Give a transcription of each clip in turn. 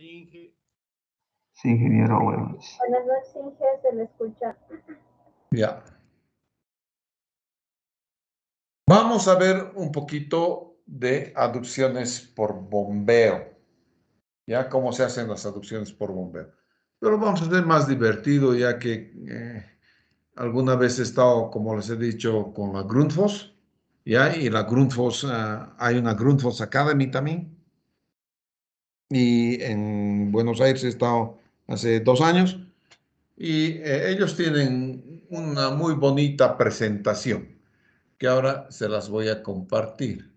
Sí, ingeniero Buenas noches, Inge, se escucha. Ya. Vamos a ver un poquito de adopciones por bombeo. Ya cómo se hacen las adopciones por bombeo. Pero vamos a hacer más divertido, ya que eh, alguna vez he estado, como les he dicho, con la Grundfos. ¿ya? Y la Grundfos, ah, hay una Grundfos Academy también y en Buenos Aires he estado hace dos años y eh, ellos tienen una muy bonita presentación que ahora se las voy a compartir.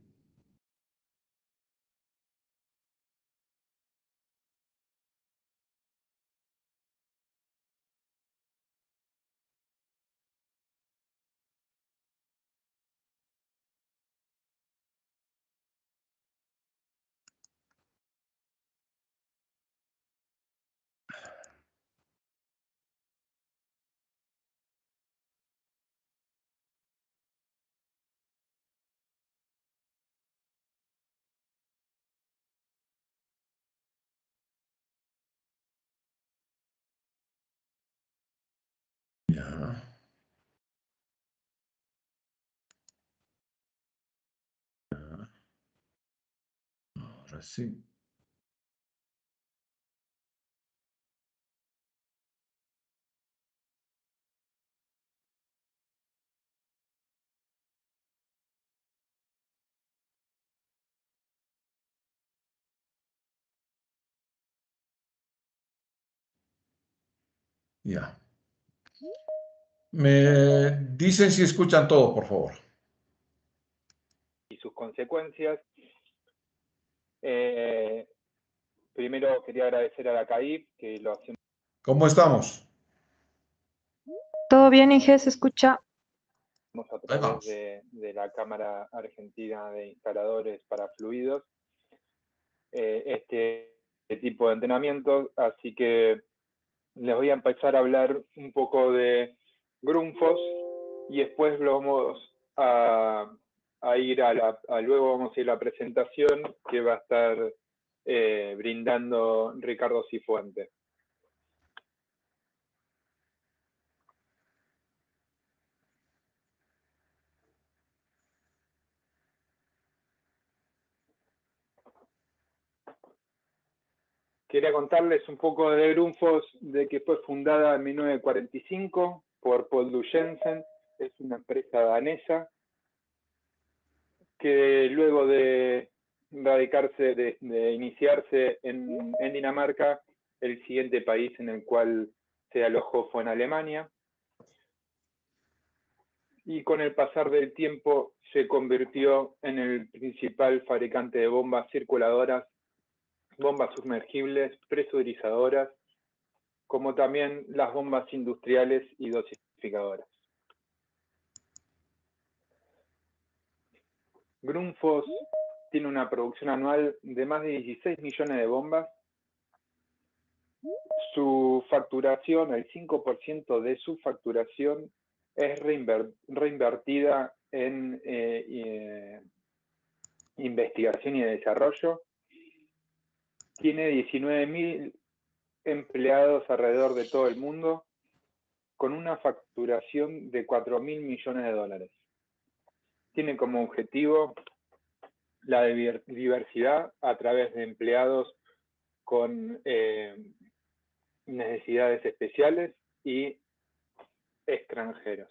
sí. Ya. Me dicen si escuchan todo, por favor. Y sus consecuencias eh, primero quería agradecer a la CAIP que lo hacemos. ¿Cómo estamos? Todo bien, Inge, se escucha. A través de, la Cámara Argentina de Instaladores para Fluidos eh, este, este, tipo de entrenamiento, así que les voy a empezar a hablar un poco de grunfos y después vamos a a ir a luego vamos a ir a la presentación que va a estar eh, brindando Ricardo Cifuente. Quería contarles un poco de Grunfos, de que fue fundada en 1945 por Paul Dujensen, es una empresa danesa que luego de radicarse, de, iniciarse en, en, Dinamarca, el siguiente país en el cual se alojó fue en Alemania. Y con el pasar del tiempo se convirtió en el principal fabricante de bombas circuladoras, bombas sumergibles, presurizadoras, como también las bombas industriales y dosificadoras. Grunfoss tiene una producción anual de más de 16 millones de bombas. Su facturación, el 5% de su facturación es reinvertida en eh, eh, investigación y desarrollo. Tiene 19.000 empleados alrededor de todo el mundo, con una facturación de 4.000 millones de dólares tiene como objetivo la diversidad a través de empleados con eh, necesidades especiales y extranjeros.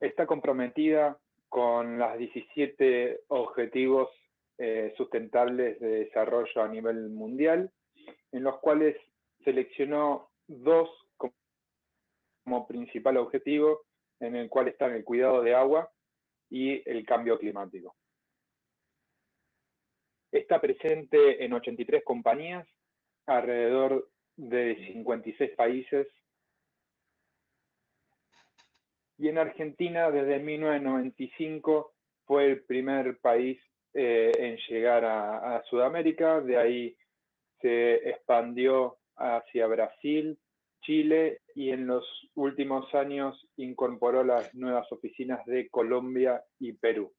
Está comprometida con los 17 objetivos eh, sustentables de desarrollo a nivel mundial, en los cuales seleccionó dos como principal objetivo en el cual están el cuidado de agua y el cambio climático. Está presente en 83 compañías, alrededor de 56 países. Y en Argentina, desde 1995, fue el primer país eh, en llegar a Sudamérica. De ahí se expandió hacia Brasil, Chile y en los últimos años incorporó las nuevas oficinas de Colombia y Perú.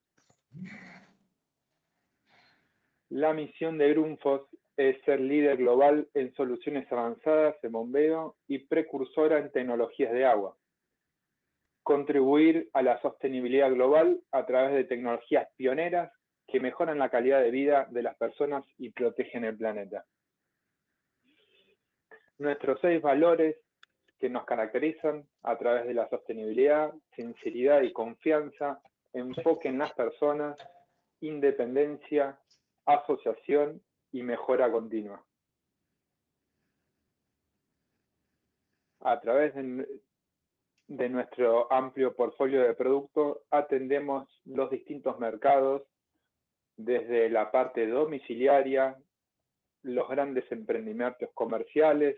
La misión de Grunfos es ser líder global en soluciones avanzadas de bombeo y precursora en tecnologías de agua. Contribuir a la sostenibilidad global a través de tecnologías pioneras que mejoran la calidad de vida de las personas y protegen el planeta nuestros seis valores que nos caracterizan a través de la sostenibilidad, sinceridad y confianza, enfoque en las personas, independencia, asociación y mejora continua. A través de, nuestro amplio portfolio de productos atendemos los distintos mercados, desde la parte domiciliaria, los grandes emprendimientos comerciales,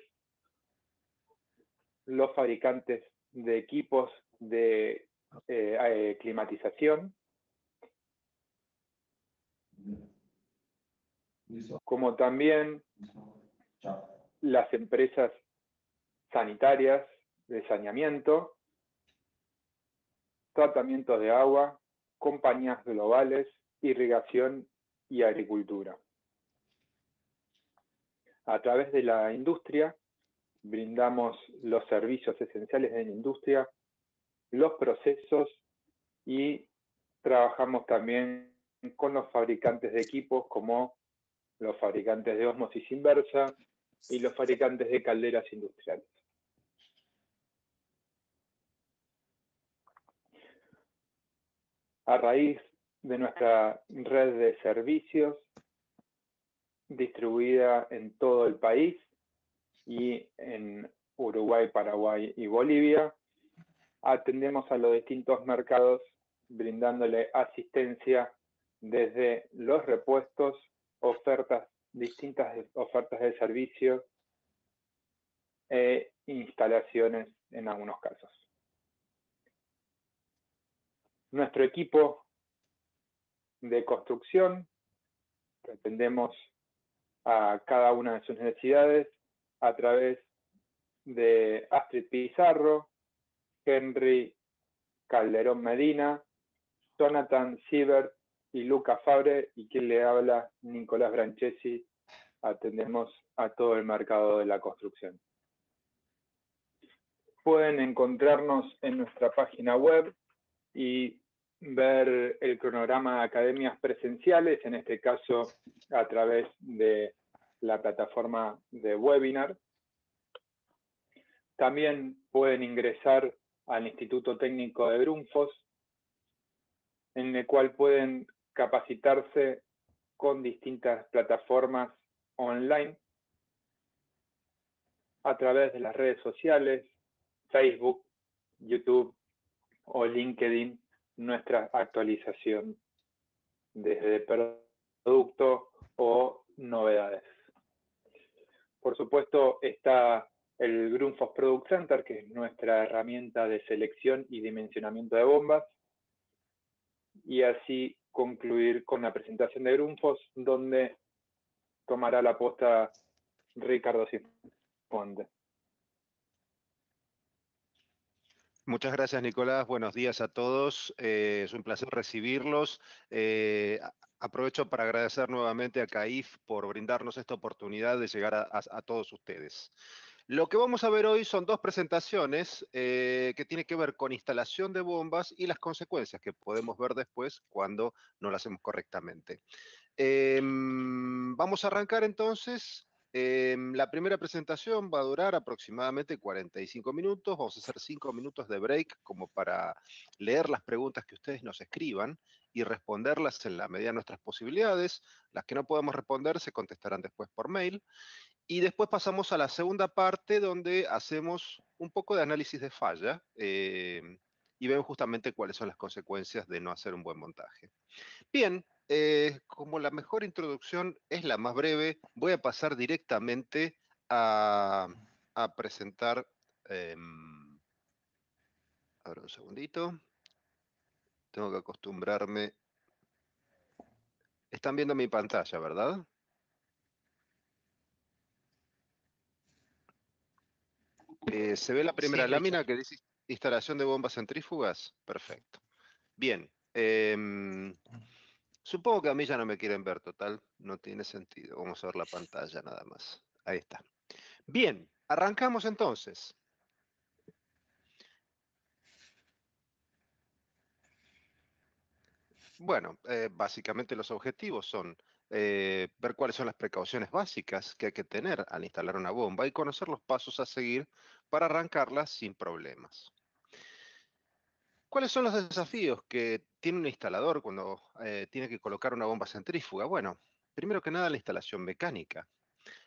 los fabricantes de equipos de eh, eh, climatización, como también las empresas sanitarias de saneamiento, Tratamiento de agua, compañías globales, irrigación y agricultura. A través de la industria brindamos los servicios esenciales de la industria, los procesos y trabajamos también con los fabricantes de equipos como los fabricantes de osmosis inversa y los fabricantes de calderas industriales. A raíz de nuestra red de servicios distribuida en todo el país y en Uruguay, Paraguay y Bolivia. Atendemos a los distintos mercados brindándole asistencia desde los repuestos, ofertas, distintas ofertas de servicio e instalaciones en algunos casos. Nuestro equipo de construcción, atendemos a cada una de sus necesidades a través de Astrid Pizarro, Henry Calderón Medina, Jonathan Siebert y Luca Fabre, y quien le habla, Nicolás Branchesi. Atendemos a todo el mercado de la construcción. Pueden encontrarnos en nuestra página web y ver el cronograma de academias presenciales, en este caso a través de la plataforma de webinar. También pueden ingresar al Instituto Técnico de Brunfos, en el cual pueden capacitarse con distintas plataformas online a través de las redes sociales, Facebook, YouTube o LinkedIn, nuestra actualización desde producto o novedades. Por supuesto, está el Grunfos Product Center, que es nuestra herramienta de selección y dimensionamiento de bombas. Y así concluir con la presentación de Grunfos, donde tomará la posta Ricardo Cifuentes. Muchas gracias, Nicolás. Buenos días a todos. Eh, es un placer recibirlos. Eh, aprovecho para agradecer nuevamente a CAIF por brindarnos esta oportunidad de llegar a, todos ustedes. Lo que vamos a ver hoy son dos presentaciones eh, que tienen que ver con instalación de bombas y las consecuencias que podemos ver después cuando no lo hacemos correctamente. Em, vamos a arrancar entonces Em, la primera presentación va a durar aproximadamente 45 minutos. Vamos a hacer 5 minutos de break como para leer las preguntas que ustedes nos escriban y responderlas en la medida de nuestras posibilidades. Las que no podemos responder se contestarán después por mail. Y después pasamos a la segunda parte donde hacemos un poco de análisis de falla em, y vemos justamente cuáles son las consecuencias de no hacer un buen montaje. Bien, eh, como la mejor introducción es la más breve, voy a pasar directamente a, presentar... Eh, em, ahora un segundito. Tengo que acostumbrarme. Están viendo mi pantalla, ¿verdad? Eh, ¿Se ve la primera lámina que dice instalación de bombas centrífugas? Perfecto. Bien. Em, Supongo que a mí ya no me quieren ver, total, no tiene sentido. Vamos a ver la pantalla nada más. Ahí está. Bien, arrancamos entonces. Bueno, eh, básicamente los objetivos son eh, ver cuáles son las precauciones básicas que hay que tener al instalar una bomba y conocer los pasos a seguir para arrancarla sin problemas. ¿Cuáles son los desafíos que tiene un instalador cuando eh, tiene que colocar una bomba centrífuga? Bueno, primero que nada la instalación mecánica,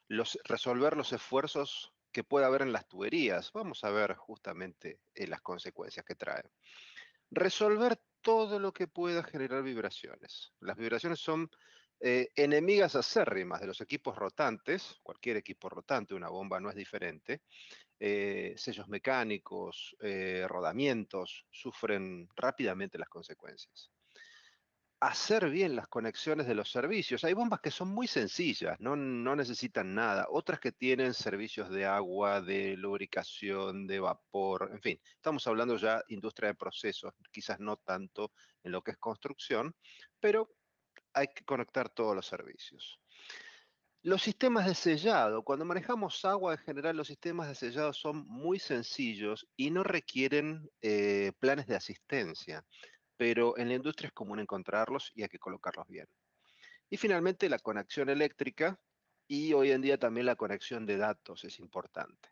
los, resolver los esfuerzos que pueda haber en las tuberías. Vamos a ver justamente eh, las consecuencias que trae. Resolver todo lo que pueda generar vibraciones. Las vibraciones son eh, enemigas acérrimas de los equipos rotantes, cualquier equipo rotante, una bomba no es diferente, eh, sellos mecánicos, eh, rodamientos, sufren rápidamente las consecuencias. Hacer bien las conexiones de los servicios. Hay bombas que son muy sencillas, no, no necesitan nada. Otras que tienen servicios de agua, de lubricación, de vapor, en fin. Estamos hablando ya industria de procesos, quizás no tanto en lo que es construcción, pero hay que conectar todos los servicios. Los sistemas de sellado. Cuando manejamos agua, en general los sistemas de sellado son muy sencillos y no requieren eh, planes de asistencia, pero en la industria es común encontrarlos y hay que colocarlos bien. Y finalmente la conexión eléctrica y hoy en día también la conexión de datos es importante.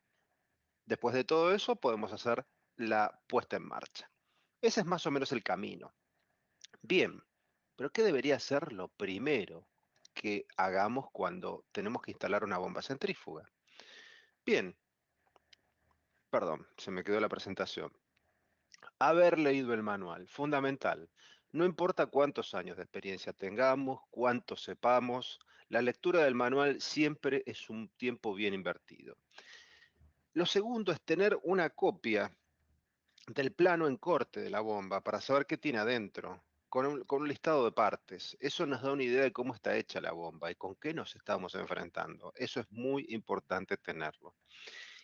Después de todo eso podemos hacer la puesta en marcha. Ese es más o menos el camino. Bien, pero ¿qué debería ser lo primero que hagamos cuando tenemos que instalar una bomba centrífuga. Bien, perdón, se me quedó la presentación. Haber leído el manual, fundamental. No importa cuántos años de experiencia tengamos, cuánto sepamos, la lectura del manual siempre es un tiempo bien invertido. Lo segundo es tener una copia del plano en corte de la bomba para saber qué tiene adentro, con un, listado de partes. Eso nos da una idea de cómo está hecha la bomba y con qué nos estamos enfrentando. Eso es muy importante tenerlo.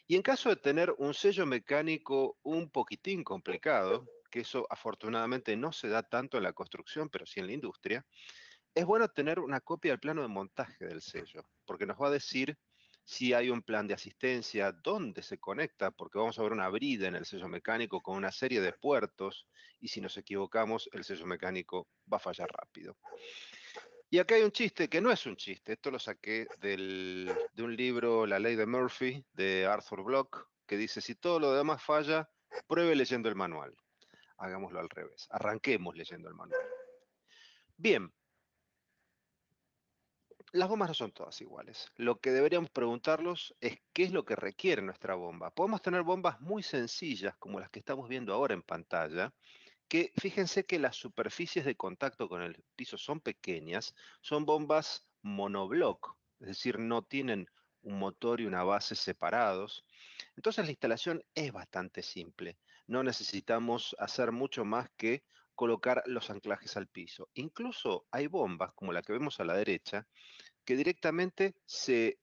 Y en caso de tener un sello mecánico un poquitín complicado, que eso afortunadamente no se da tanto en la construcción, pero sí en la industria, es bueno tener una copia del plano de montaje del sello, porque nos va a decir si hay un plan de asistencia, dónde se conecta, porque vamos a ver una brida en el sello mecánico con una serie de puertos y si nos equivocamos el sello mecánico va a fallar rápido. Y acá hay un chiste que no es un chiste, esto lo saqué del, de un libro La ley de Murphy de Arthur Block, que dice, si todo lo demás falla, pruebe leyendo el manual. Hagámoslo al revés, arranquemos leyendo el manual. Bien, las bombas no son todas iguales. Lo que deberíamos preguntarlos es qué es lo que requiere nuestra bomba. Podemos tener bombas muy sencillas, como las que estamos viendo ahora en pantalla, que fíjense que las superficies de contacto con el piso son pequeñas, son bombas monobloc, es decir, no tienen un motor y una base separados. Entonces la instalación es bastante simple. No necesitamos hacer mucho más que colocar los anclajes al piso. Incluso hay bombas, como la que vemos a la derecha, que directamente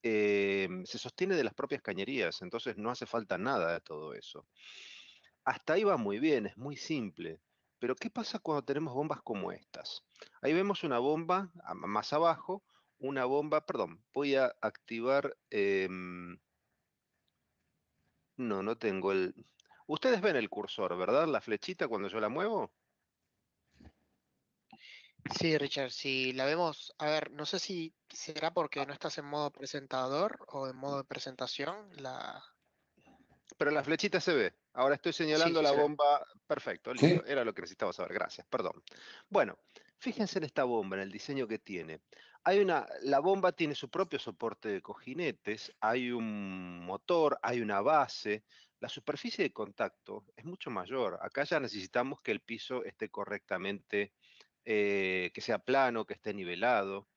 eh, se, sostiene de las propias cañerías, entonces no hace falta nada de todo eso. Hasta ahí va muy bien, es muy simple. Pero ¿qué pasa cuando tenemos bombas como estas? Ahí vemos una bomba, más abajo, una bomba, perdón, voy a activar... Em, no, no tengo el... Ustedes ven el cursor, ¿verdad? La flechita cuando yo la muevo. Sí, Richard, si la vemos, a ver, no sé si será porque no estás en modo presentador o en modo de presentación, la... Pero la flechita se ve. Ahora estoy señalando la bomba. Perfecto, Era lo que necesitaba saber. Gracias, perdón. Bueno, fíjense en esta bomba, en el diseño que tiene. Hay una, la bomba tiene su propio soporte de cojinetes, hay un motor, hay una base, la superficie de contacto es mucho mayor. Acá ya necesitamos que el piso esté correctamente eh, que sea plano, que esté nivelado,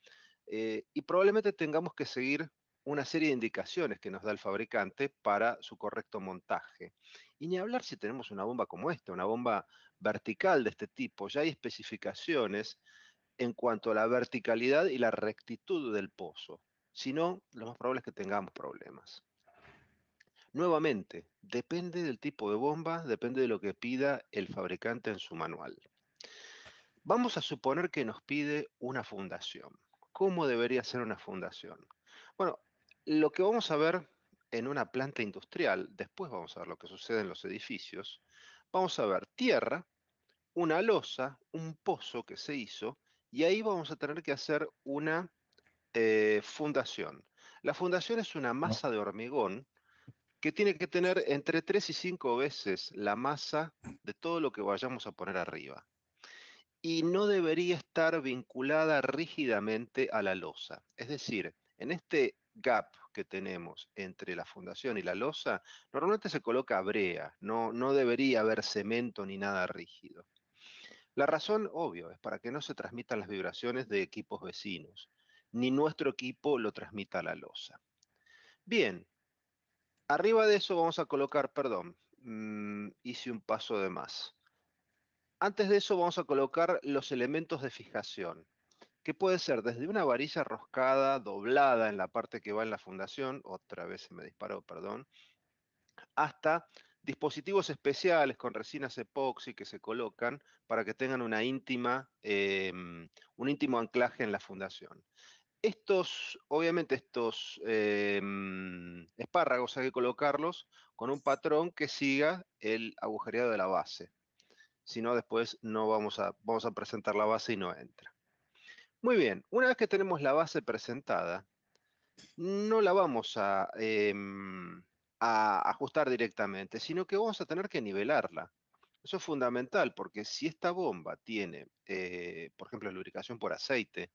eh, y probablemente tengamos que seguir una serie de indicaciones que nos da el fabricante para su correcto montaje. Y ni hablar si tenemos una bomba como esta, una bomba vertical de este tipo, ya hay especificaciones en cuanto a la verticalidad y la rectitud del pozo. Si no, lo más probable es que tengamos problemas. Nuevamente, depende del tipo de bomba, depende de lo que pida el fabricante en su manual. Vamos a suponer que nos pide una fundación. ¿Cómo debería ser una fundación? Bueno, lo que vamos a ver en una planta industrial, después vamos a ver lo que sucede en los edificios, vamos a ver tierra, una losa, un pozo que se hizo, y ahí vamos a tener que hacer una eh, fundación. La fundación es una masa de hormigón que tiene que tener entre 3 y 5 veces la masa de todo lo que vayamos a poner arriba y no debería estar vinculada rígidamente a la losa. Es decir, en este gap que tenemos entre la fundación y la losa, normalmente se coloca brea, no, no debería haber cemento ni nada rígido. La razón, obvio, es para que no se transmitan las vibraciones de equipos vecinos, ni nuestro equipo lo transmita a la losa. Bien, arriba de eso vamos a colocar, perdón, mm, hice un paso de más. Antes de eso vamos a colocar los elementos de fijación, que puede ser desde una varilla roscada, doblada en la parte que va en la fundación, otra vez se me disparó, perdón, hasta dispositivos especiales con resinas epoxi que se colocan para que tengan una íntima, em, un íntimo anclaje en la fundación. Estos, obviamente estos em, espárragos hay que colocarlos con un patrón que siga el agujereado de la base si no después no vamos a, vamos a presentar la base y no entra. Muy bien, una vez que tenemos la base presentada, no la vamos a, em, a ajustar directamente, sino que vamos a tener que nivelarla. Eso es fundamental porque si esta bomba tiene, eh, por ejemplo, lubricación por aceite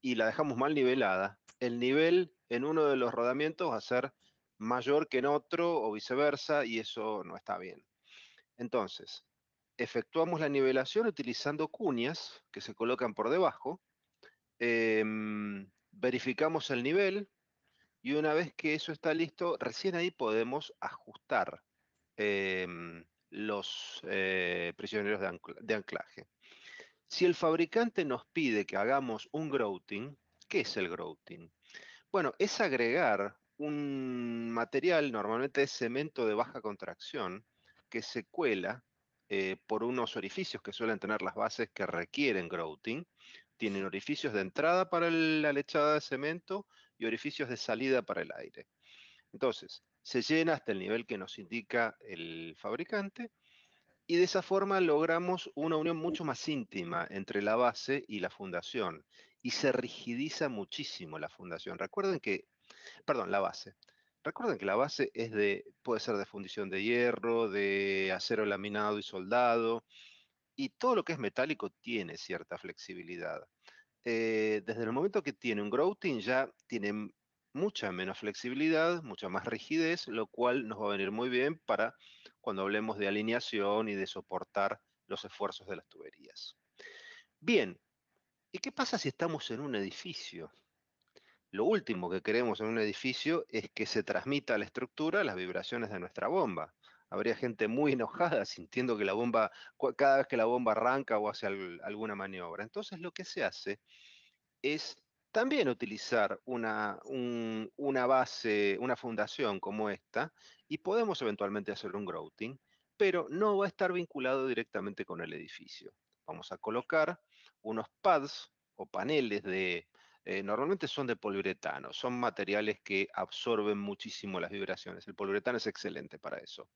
y la dejamos mal nivelada, el nivel en uno de los rodamientos va a ser mayor que en otro o viceversa y eso no está bien. Entonces, efectuamos la nivelación utilizando cuñas que se colocan por debajo, em, verificamos el nivel y una vez que eso está listo, recién ahí podemos ajustar em, los eh, prisioneros de, de, anclaje. Si el fabricante nos pide que hagamos un grouting, ¿qué es el grouting? Bueno, es agregar un material, normalmente es cemento de baja contracción, que se cuela eh, por unos orificios que suelen tener las bases que requieren grouting. Tienen orificios de entrada para la lechada de cemento y orificios de salida para el aire. Entonces, se llena hasta el nivel que nos indica el fabricante y de esa forma logramos una unión mucho más íntima entre la base y la fundación. Y se rigidiza muchísimo la fundación. Recuerden que, perdón, la base. Recuerden que la base es de, puede ser de fundición de hierro, de acero laminado y soldado, y todo lo que es metálico tiene cierta flexibilidad. Eh, desde el momento que tiene un grouting ya tiene mucha menos flexibilidad, mucha más rigidez, lo cual nos va a venir muy bien para cuando hablemos de alineación y de soportar los esfuerzos de las tuberías. Bien, ¿y qué pasa si estamos en un edificio? Lo último que queremos en un edificio es que se transmita a la estructura las vibraciones de nuestra bomba. Habría gente muy enojada sintiendo que la bomba, cada vez que la bomba arranca o hace alguna maniobra. Entonces lo que se hace es también utilizar una, una base, una fundación como esta, y podemos eventualmente hacer un grouting, pero no va a estar vinculado directamente con el edificio. Vamos a colocar unos pads o paneles de eh, normalmente son de poliuretano, son materiales que absorben muchísimo las vibraciones. El poliuretano es excelente para eso.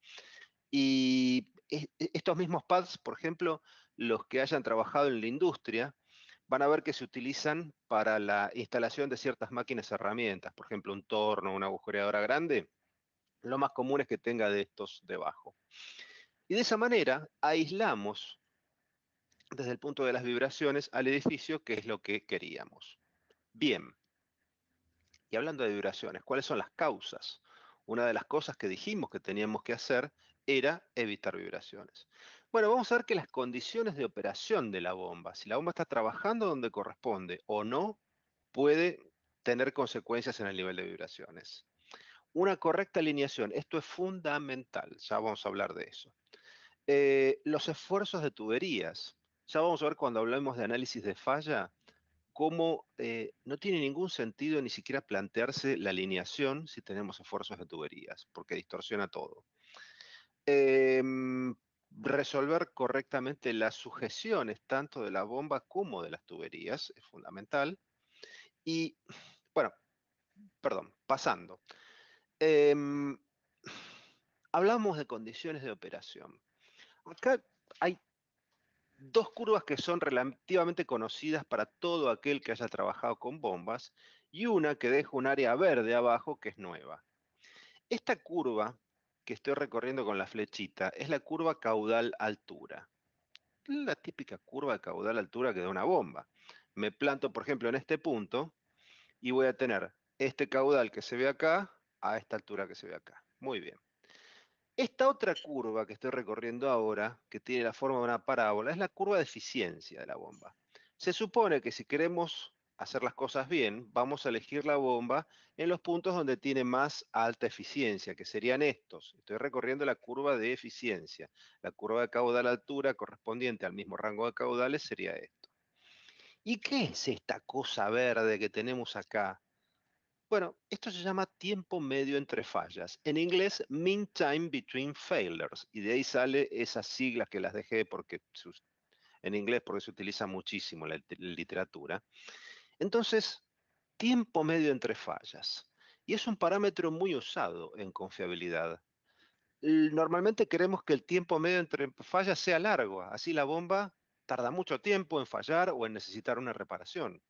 Y e, estos mismos pads, por ejemplo, los que hayan trabajado en la industria, van a ver que se utilizan para la instalación de ciertas máquinas herramientas, por ejemplo, un torno, una agujereadora grande, lo más común es que tenga de estos debajo. Y de esa manera aislamos desde el punto de las vibraciones al edificio, que es lo que queríamos. Bien. Y hablando de vibraciones, ¿cuáles son las causas? Una de las cosas que dijimos que teníamos que hacer era evitar vibraciones. Bueno, vamos a ver que las condiciones de operación de la bomba, si la bomba está trabajando donde corresponde o no, puede tener consecuencias en el nivel de vibraciones. Una correcta alineación, esto es fundamental, ya vamos a hablar de eso. Eh, los esfuerzos de tuberías, ya vamos a ver cuando hablemos de análisis de falla, como eh, no tiene ningún sentido ni siquiera plantearse la alineación si tenemos esfuerzos de tuberías, porque distorsiona todo. Em, resolver correctamente las sujeciones tanto de la bomba como de las tuberías es fundamental. Y, bueno, perdón, pasando. Em, hablamos de condiciones de operación. Acá hay dos curvas que son relativamente conocidas para todo aquel que haya trabajado con bombas y una que deja un área verde abajo que es nueva. Esta curva que estoy recorriendo con la flechita es la curva caudal-altura. La típica curva caudal-altura que da una bomba. Me planto, por ejemplo, en este punto y voy a tener este caudal que se ve acá a esta altura que se ve acá. Muy bien. Esta otra curva que estoy recorriendo ahora, que tiene la forma de una parábola, es la curva de eficiencia de la bomba. Se supone que si queremos hacer las cosas bien, vamos a elegir la bomba en los puntos donde tiene más alta eficiencia, que serían estos. Estoy recorriendo la curva de eficiencia. La curva de caudal-altura correspondiente al mismo rango de caudales sería esto. ¿Y qué es esta cosa verde que tenemos acá? Bueno, esto se llama tiempo medio entre fallas. En inglés, mean time between failures. Y de ahí sale esas siglas que las dejé porque en inglés porque se utiliza muchísimo la, la literatura. Entonces, tiempo medio entre fallas. Y es un parámetro muy usado en confiabilidad. Normalmente queremos que el tiempo medio entre fallas sea largo, así la bomba tarda mucho tiempo en fallar o en necesitar una reparación.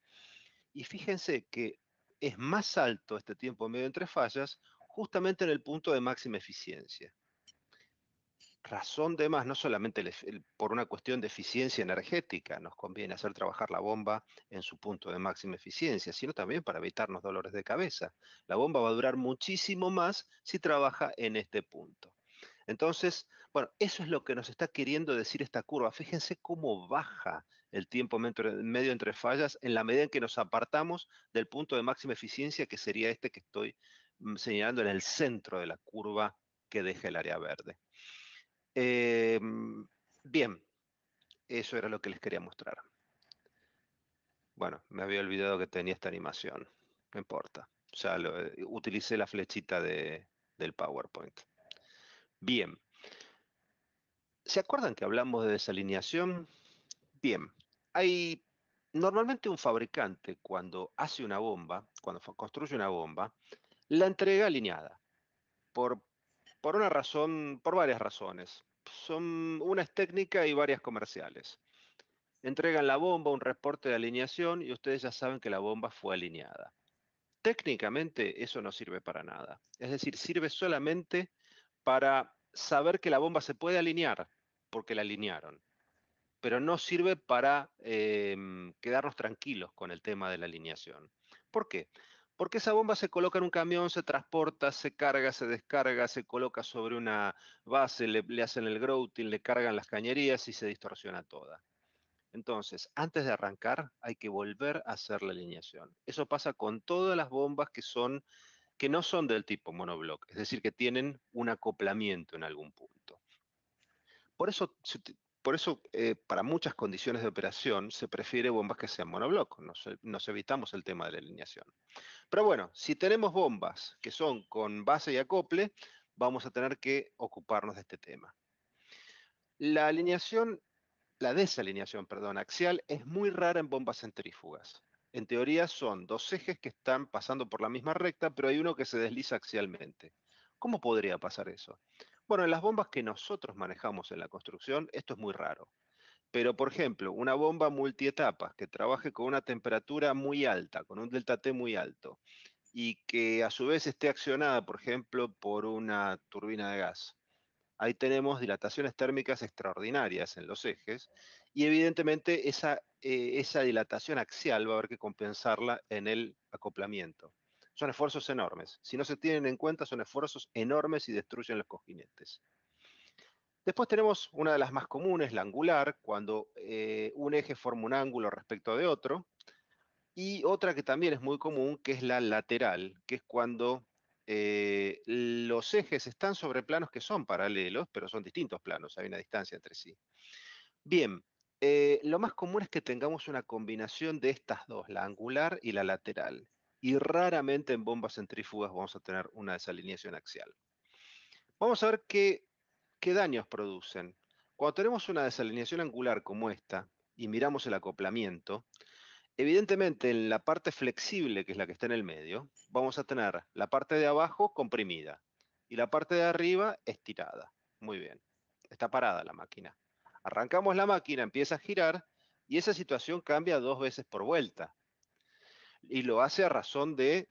Y fíjense que es más alto este tiempo medio entre fallas, justamente en el punto de máxima eficiencia. Razón de más, no solamente por una cuestión de eficiencia energética, nos conviene hacer trabajar la bomba en su punto de máxima eficiencia, sino también para evitarnos dolores de cabeza. La bomba va a durar muchísimo más si trabaja en este punto. Entonces, bueno, eso es lo que nos está queriendo decir esta curva. Fíjense cómo baja el tiempo medio entre fallas en la medida en que nos apartamos del punto de máxima eficiencia, que sería este que estoy mm, señalando en el centro de la curva que deja el área verde. Em, bien, eso era lo que les quería mostrar. Bueno, me había olvidado que tenía esta animación. No importa. o lo, eh, utilicé la flechita del PowerPoint. Bien. ¿Se acuerdan que hablamos de desalineación? Bien, hay normalmente un fabricante cuando hace una bomba, cuando construye una bomba, la entrega alineada. Por, por una razón, por varias razones. Son una es técnica y varias comerciales. Entregan la bomba, un reporte de alineación y ustedes ya saben que la bomba fue alineada. Técnicamente eso no sirve para nada. Es decir, sirve solamente para saber que la bomba se puede alinear, porque la alinearon. Pero no sirve para em, quedarnos tranquilos con el tema de la alineación. ¿Por qué? Porque esa bomba se coloca en un camión, se transporta, se carga, se descarga, se coloca sobre una base, le, hacen el grouting, le cargan las cañerías y se distorsiona toda. Entonces, antes de arrancar, hay que volver a hacer la alineación. Eso pasa con todas las bombas que son que no son del tipo monoblock, es decir, que tienen un acoplamiento en algún punto. Por eso, por eso eh, para muchas condiciones de operación se prefiere bombas que sean monoblocos. nos, evitamos el tema de la alineación. Pero bueno, si tenemos bombas que son con base y acople, vamos a tener que ocuparnos de este tema. La alineación, la desalineación, perdón, axial es muy rara en bombas centrífugas. En teoría son dos ejes que están pasando por la misma recta, pero hay uno que se desliza axialmente. ¿Cómo podría pasar eso? Bueno, en las bombas que nosotros manejamos en la construcción, esto es muy raro. Pero, por ejemplo, una bomba multietapa que trabaje con una temperatura muy alta, con un delta T muy alto, y que a su vez esté accionada, por ejemplo, por una turbina de gas. Ahí tenemos dilataciones térmicas extraordinarias en los ejes y evidentemente esa, eh, esa dilatación axial va a haber que compensarla en el acoplamiento. Son esfuerzos enormes. Si no se tienen en cuenta, son esfuerzos enormes y destruyen los cojinetes. Después tenemos una de las más comunes, la angular, cuando eh, un eje forma un ángulo respecto de otro. Y otra que también es muy común, que es la lateral, que es cuando eh, los ejes están sobre planos que son paralelos, pero son distintos planos, hay una distancia entre sí. Bien, eh, lo más común es que tengamos una combinación de estas dos, la angular y la lateral y raramente en bombas centrífugas vamos a tener una desalineación axial. Vamos a ver qué, qué daños producen. Cuando tenemos una desalineación angular como esta y miramos el acoplamiento, evidentemente en la parte flexible, que es la que está en el medio, vamos a tener la parte de abajo comprimida y la parte de arriba estirada. Muy bien, está parada la máquina. Arrancamos la máquina, empieza a girar y esa situación cambia dos veces por vuelta y lo hace a razón de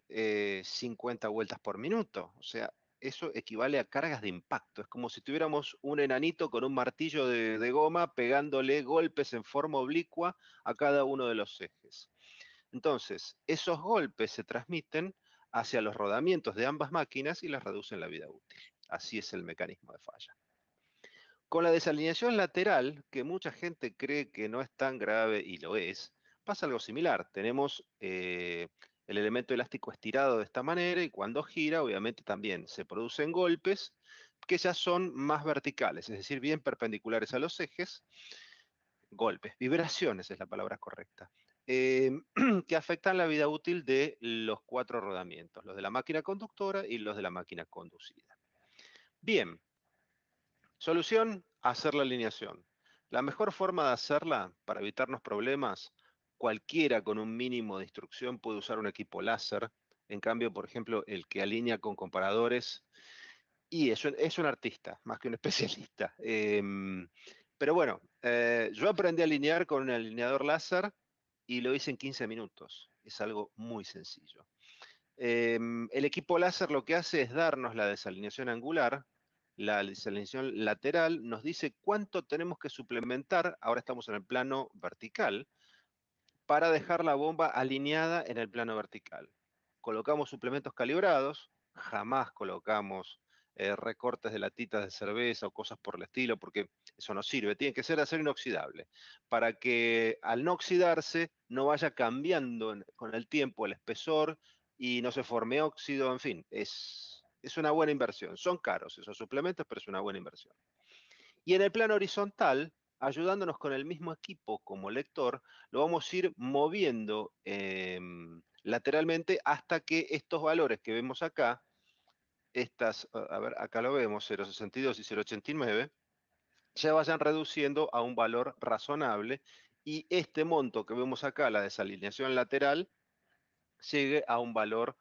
50 eh, vueltas por minuto. O sea, eso equivale a cargas de impacto. Es como si tuviéramos un enanito con un martillo de goma pegándole golpes en forma oblicua a cada uno de los ejes. Entonces, esos golpes se transmiten hacia los rodamientos de ambas máquinas y las reducen la vida útil. Así es el mecanismo de falla. Con la desalineación lateral, que mucha gente cree que no es tan grave y lo es, pasa algo similar. Tenemos eh, el elemento elástico estirado de esta manera y cuando gira, obviamente también se producen golpes que ya son más verticales, es decir, bien perpendiculares a los ejes. Golpes, vibraciones es la palabra correcta, eh, que afectan la vida útil de los cuatro rodamientos, los de la máquina conductora y los de la máquina conducida. Bien, solución, hacer la alineación. La mejor forma de hacerla para evitarnos problemas cualquiera con un mínimo de instrucción puede usar un equipo láser. En cambio, por ejemplo, el que alinea con comparadores, y es un, es un artista, más que un especialista. Em, pero bueno, eh, yo aprendí a alinear con un alineador láser y lo hice en 15 minutos. Es algo muy sencillo. Em, el equipo láser lo que hace es darnos la desalineación angular, la desalineación lateral, nos dice cuánto tenemos que suplementar, ahora estamos en el plano vertical, para dejar la bomba alineada en el plano vertical. Colocamos suplementos calibrados, jamás colocamos eh, recortes de latitas de cerveza o cosas por el estilo, porque eso no sirve. Tiene que ser de acero inoxidable, para que al no oxidarse no vaya cambiando con el tiempo el espesor y no se forme óxido, en fin, es, es una buena inversión. Son caros esos suplementos, pero es una buena inversión. Y en el plano horizontal, ayudándonos con el mismo equipo como lector, lo vamos a ir moviendo em, lateralmente hasta que estos valores que vemos acá, estas, a ver, acá lo vemos, 0.62 y 0.89, se vayan reduciendo a un valor razonable y este monto que vemos acá, la desalineación lateral, llegue a un valor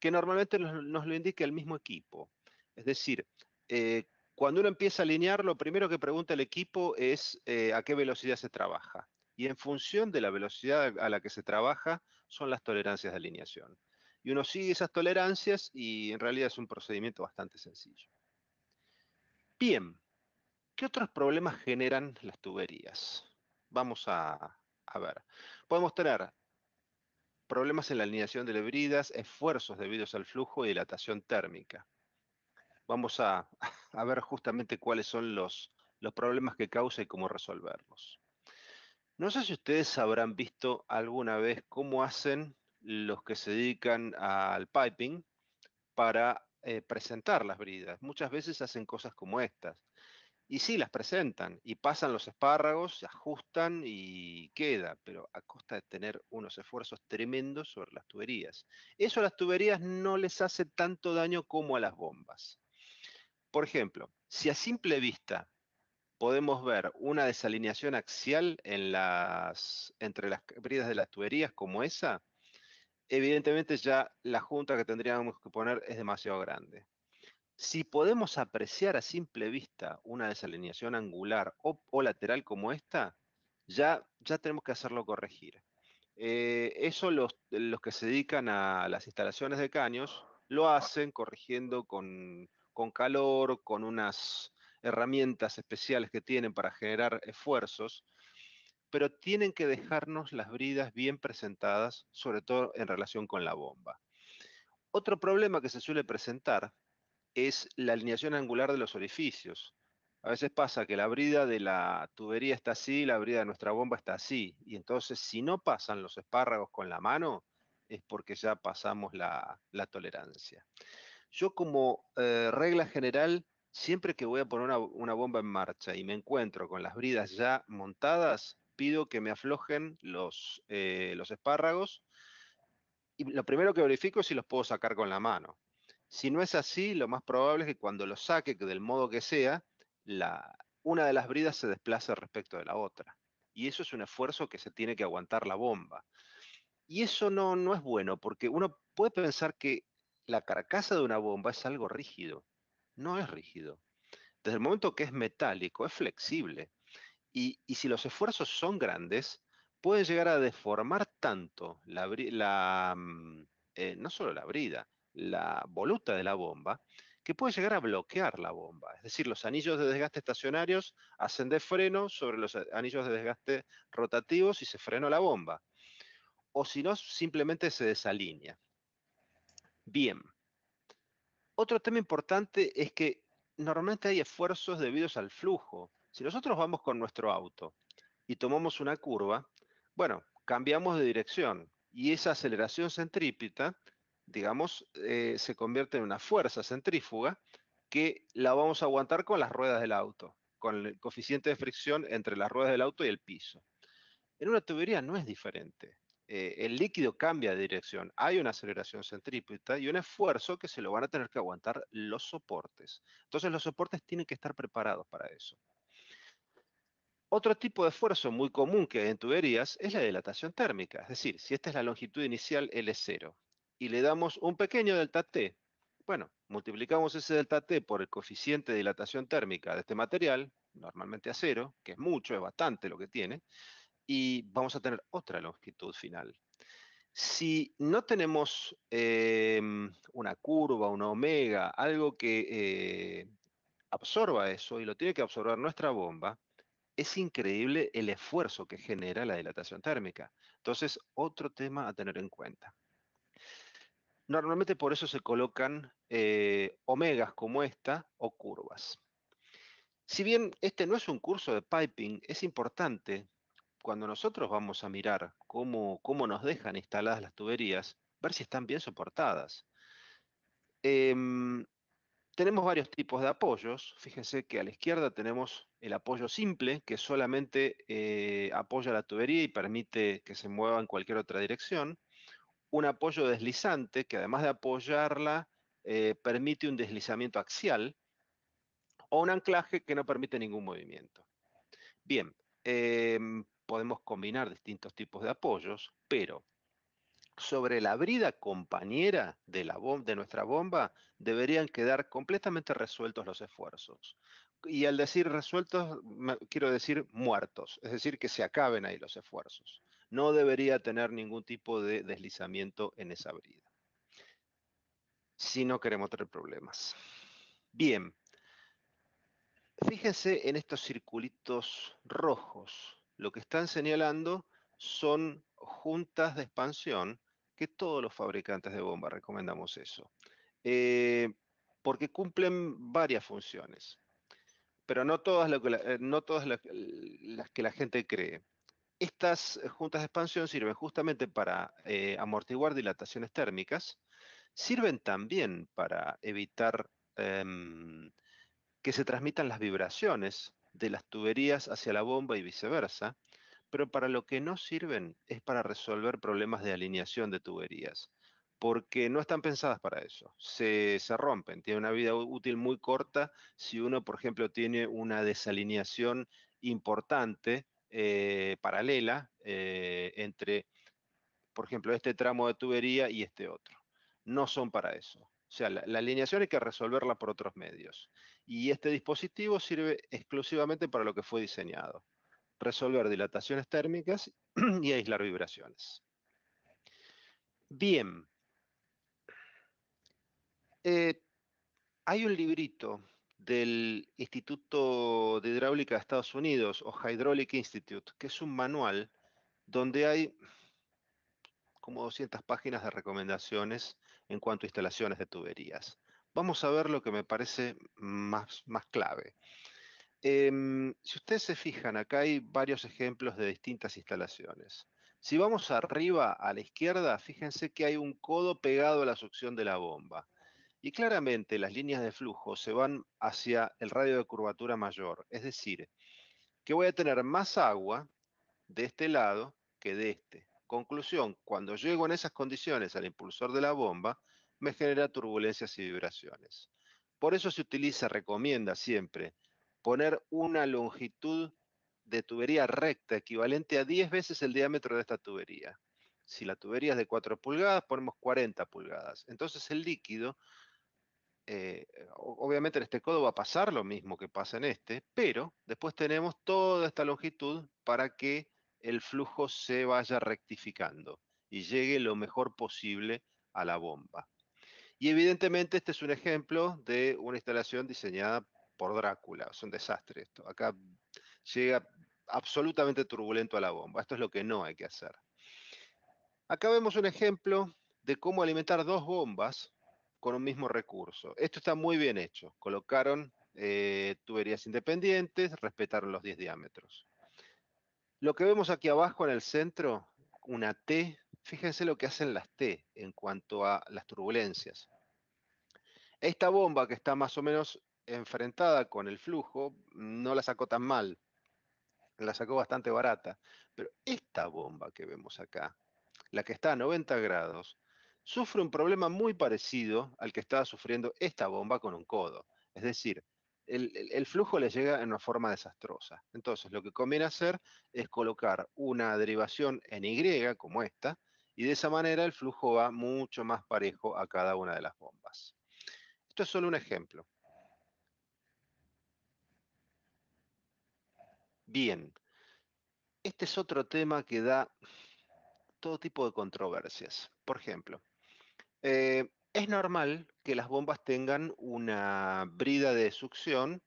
que normalmente nos, lo indique el mismo equipo. Es decir, eh, cuando uno empieza a alinear, lo primero que pregunta el equipo es eh, a qué velocidad se trabaja. Y en función de la velocidad a la que se trabaja, son las tolerancias de alineación. Y uno sigue esas tolerancias y en realidad es un procedimiento bastante sencillo. Bien, ¿qué otros problemas generan las tuberías? Vamos a, a ver. Podemos tener problemas en la alineación de lebridas, esfuerzos debidos al flujo y dilatación térmica vamos a, ver justamente cuáles son los, problemas que causa y cómo resolverlos. No sé si ustedes habrán visto alguna vez cómo hacen los que se dedican al piping para eh, presentar las bridas. Muchas veces hacen cosas como estas. Y sí, las presentan y pasan los espárragos, se ajustan y queda, pero a costa de tener unos esfuerzos tremendos sobre las tuberías. Eso a las tuberías no les hace tanto daño como a las bombas. Por ejemplo, si a simple vista podemos ver una desalineación axial entre las bridas de las tuberías como esa, evidentemente ya la junta que tendríamos que poner es demasiado grande. Si podemos apreciar a simple vista una desalineación angular o, lateral como esta, ya, ya tenemos que hacerlo corregir. Eh, eso los, los que se dedican a las instalaciones de caños lo hacen corrigiendo con con calor, con unas herramientas especiales que tienen para generar esfuerzos, pero tienen que dejarnos las bridas bien presentadas, sobre todo en relación con la bomba. Otro problema que se suele presentar es la alineación angular de los orificios. A veces pasa que la brida de la tubería está así, la brida de nuestra bomba está así, y entonces si no pasan los espárragos con la mano, es porque ya pasamos la, la tolerancia. Yo como eh, regla general, siempre que voy a poner una, bomba en marcha y me encuentro con las bridas ya montadas, pido que me aflojen eh, los, espárragos y lo primero que verifico es si los puedo sacar con la mano. Si no es así, lo más probable es que cuando los saque, que del modo que sea, una de las bridas se desplace respecto de la otra. Y eso es un esfuerzo que se tiene que aguantar la bomba. Y eso no, no es bueno, porque uno puede pensar que la carcasa de una bomba es algo rígido. No es rígido. Desde el momento que es metálico, es flexible. Y, si los esfuerzos son grandes, puede llegar a deformar tanto la, la mm, eh, no solo la brida, la voluta de la bomba, que puede llegar a bloquear la bomba. Es decir, los anillos de desgaste estacionarios hacen de freno sobre los anillos de desgaste rotativos y se frena la bomba. O si no, simplemente se desalinea. Bien. Otro tema importante es que normalmente hay esfuerzos debidos al flujo. Si nosotros vamos con nuestro auto y tomamos una curva, bueno, cambiamos de dirección y esa aceleración centrípeta, digamos, eh, se convierte en una fuerza centrífuga que la vamos a aguantar con las ruedas del auto, con el coeficiente de fricción entre las ruedas del auto y el piso. En una tubería no es diferente. Eh, el líquido cambia de dirección, hay una aceleración centrípeta y un esfuerzo que se lo van a tener que aguantar los soportes. Entonces los soportes tienen que estar preparados para eso. Otro tipo de esfuerzo muy común que hay en tuberías es la dilatación térmica, es decir, si esta es la longitud inicial L0 y le damos un pequeño delta T, bueno, multiplicamos ese delta T por el coeficiente de dilatación térmica de este material, normalmente a cero, que es mucho, es bastante lo que tiene, y vamos a tener otra longitud final. Si no tenemos em, una curva, una omega, algo que eh, absorba eso y lo tiene que absorber nuestra bomba, es increíble el esfuerzo que genera la dilatación térmica. Entonces, otro tema a tener en cuenta. Normalmente por eso se colocan eh, omegas como esta o curvas. Si bien este no es un curso de piping, es importante cuando nosotros vamos a mirar cómo, nos dejan instaladas las tuberías, ver si están bien soportadas. Em, tenemos varios tipos de apoyos. Fíjense que a la izquierda tenemos el apoyo simple, que solamente eh, apoya la tubería y permite que se mueva en cualquier otra dirección. Un apoyo deslizante, que además de apoyarla, eh, permite un deslizamiento axial. O un anclaje que no permite ningún movimiento. Bien, em, podemos combinar distintos tipos de apoyos, pero sobre la brida compañera de, nuestra bomba deberían quedar completamente resueltos los esfuerzos. Y al decir resueltos, quiero decir muertos, es decir, que se acaben ahí los esfuerzos. No debería tener ningún tipo de deslizamiento en esa brida. Si no queremos tener problemas. Bien, fíjense en estos circulitos rojos lo que están señalando son juntas de expansión, que todos los fabricantes de bombas recomendamos eso, eh, porque cumplen varias funciones, pero no todas, eh, las que la gente cree. Estas eh, juntas de expansión sirven justamente para amortiguar dilataciones térmicas, sirven también para evitar em, que se transmitan las vibraciones de las tuberías hacia la bomba y viceversa, pero para lo que no sirven es para resolver problemas de alineación de tuberías, porque no están pensadas para eso, se, rompen, tienen una vida útil muy corta si uno, por ejemplo, tiene una desalineación importante, eh, paralela, eh, entre, por ejemplo, este tramo de tubería y este otro. No son para eso. O sea, la alineación hay que resolverla por otros medios y este dispositivo sirve exclusivamente para lo que fue diseñado, resolver dilataciones térmicas y aislar vibraciones. Bien. Eh, hay un librito del Instituto de Hidráulica de Estados Unidos, o Hydraulic Institute, que es un manual donde hay como 200 páginas de recomendaciones en cuanto a instalaciones de tuberías. Vamos a ver lo que me parece más, clave. Em, si ustedes se fijan, acá hay varios ejemplos de distintas instalaciones. Si vamos arriba a la izquierda, fíjense que hay un codo pegado a la succión de la bomba. Y claramente las líneas de flujo se van hacia el radio de curvatura mayor. Es decir, que voy a tener más agua de este lado que de este. Conclusión, cuando llego en esas condiciones al impulsor de la bomba, me genera turbulencias y vibraciones. Por eso se utiliza, recomienda siempre, poner una longitud de tubería recta equivalente a 10 veces el diámetro de esta tubería. Si la tubería es de 4 pulgadas, ponemos 40 pulgadas. Entonces el líquido, eh, obviamente en este codo va a pasar lo mismo que pasa en este, pero después tenemos toda esta longitud para que el flujo se vaya rectificando y llegue lo mejor posible a la bomba. Y evidentemente este es un ejemplo de una instalación diseñada por Drácula. Es un desastre esto. Acá llega absolutamente turbulento a la bomba. Esto es lo que no hay que hacer. Acá vemos un ejemplo de cómo alimentar dos bombas con un mismo recurso. Esto está muy bien hecho. Colocaron eh, tuberías independientes, respetaron los 10 diámetros. Lo que vemos aquí abajo en el centro una T, fíjense lo que hacen las T en cuanto a las turbulencias. Esta bomba que está más o menos enfrentada con el flujo, no la sacó tan mal, la sacó bastante barata, pero esta bomba que vemos acá, la que está a 90 grados, sufre un problema muy parecido al que estaba sufriendo esta bomba con un codo. Es decir, el, flujo le llega en una forma desastrosa. Entonces, lo que conviene hacer es colocar una derivación en Y, como esta, y de esa manera el flujo va mucho más parejo a cada una de las bombas. Esto es solo un ejemplo. Bien. Este es otro tema que da todo tipo de controversias. Por ejemplo, eh, es normal que las bombas tengan una brida de succión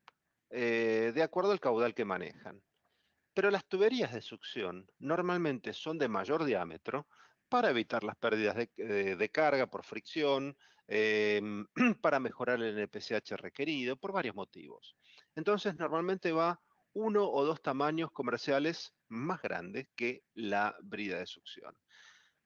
eh, de acuerdo al caudal que manejan. Pero las tuberías de succión normalmente son de mayor diámetro para evitar las pérdidas de, eh, carga por fricción, em, para mejorar el NPCH requerido, por varios motivos. Entonces, normalmente va uno o dos tamaños comerciales más grandes que la brida de succión.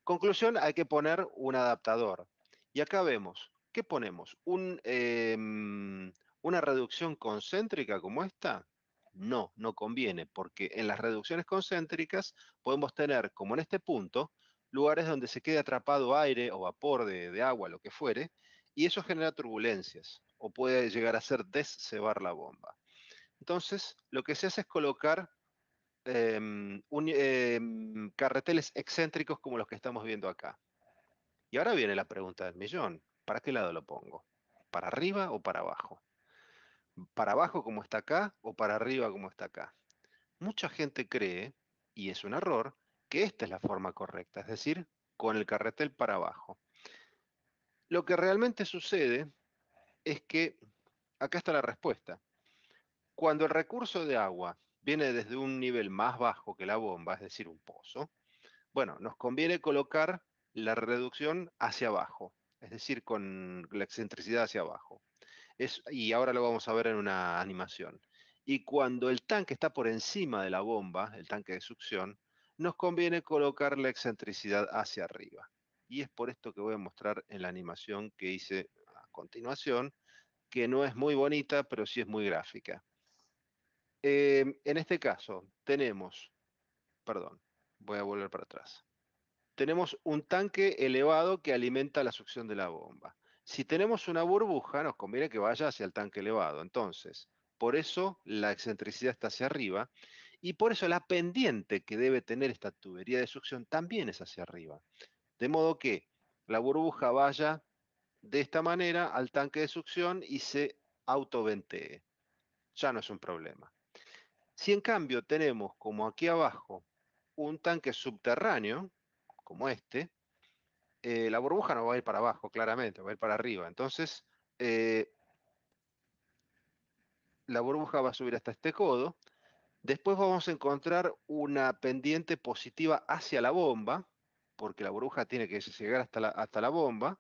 Conclusión, hay que poner un adaptador. Y acá vemos, ¿qué ponemos? Em, ¿Una reducción concéntrica como esta? No, no conviene, porque en las reducciones concéntricas podemos tener, como en este punto, lugares donde se quede atrapado aire o vapor de, agua, lo que fuere, y eso genera turbulencias, o puede llegar a ser descebar la bomba. Entonces, lo que se hace es colocar em, em, carreteles excéntricos como los que estamos viendo acá. Y ahora viene la pregunta del millón. ¿Para qué lado lo pongo? ¿Para arriba o para abajo? ¿Para abajo como está acá o para arriba como está acá? Mucha gente cree, y es un error, que esta es la forma correcta, es decir, con el carretel para abajo. Lo que realmente sucede es que, acá está la respuesta, cuando el recurso de agua viene desde un nivel más bajo que la bomba, es decir, un pozo, bueno, nos conviene colocar la reducción hacia abajo, es decir, con la excentricidad hacia abajo. y ahora lo vamos a ver en una animación. Y cuando el tanque está por encima de la bomba, el tanque de succión, nos conviene colocar la excentricidad hacia arriba. Y es por esto que voy a mostrar en la animación que hice a continuación, que no es muy bonita, pero sí es muy gráfica. Eh, en este caso, tenemos, perdón, voy a volver para atrás tenemos un tanque elevado que alimenta la succión de la bomba. Si tenemos una burbuja, nos conviene que vaya hacia el tanque elevado. Entonces, por eso la excentricidad está hacia arriba y por eso la pendiente que debe tener esta tubería de succión también es hacia arriba. De modo que la burbuja vaya de esta manera al tanque de succión y se autoventee. Ya no es un problema. Si en cambio tenemos, como aquí abajo, un tanque subterráneo, como este, eh, la burbuja no va a ir para abajo, claramente, va a ir para arriba. Entonces, eh, la burbuja va a subir hasta este codo. Después vamos a encontrar una pendiente positiva hacia la bomba, porque la burbuja tiene que llegar hasta la, hasta la bomba.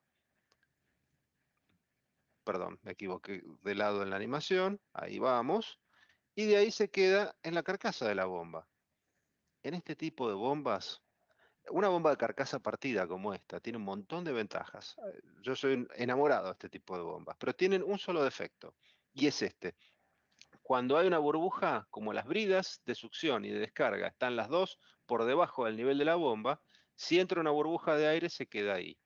Perdón, me equivoqué de lado en la animación. Ahí vamos. Y de ahí se queda en la carcasa de la bomba. En este tipo de bombas, una bomba de carcasa partida como esta tiene un montón de ventajas. Ah, yo soy enamorado de este tipo de bombas, pero tienen un solo defecto, y es este. Cuando hay una burbuja, como las bridas de succión y de descarga, están las dos por debajo del nivel de la bomba, si entra una burbuja de aire se queda ahí.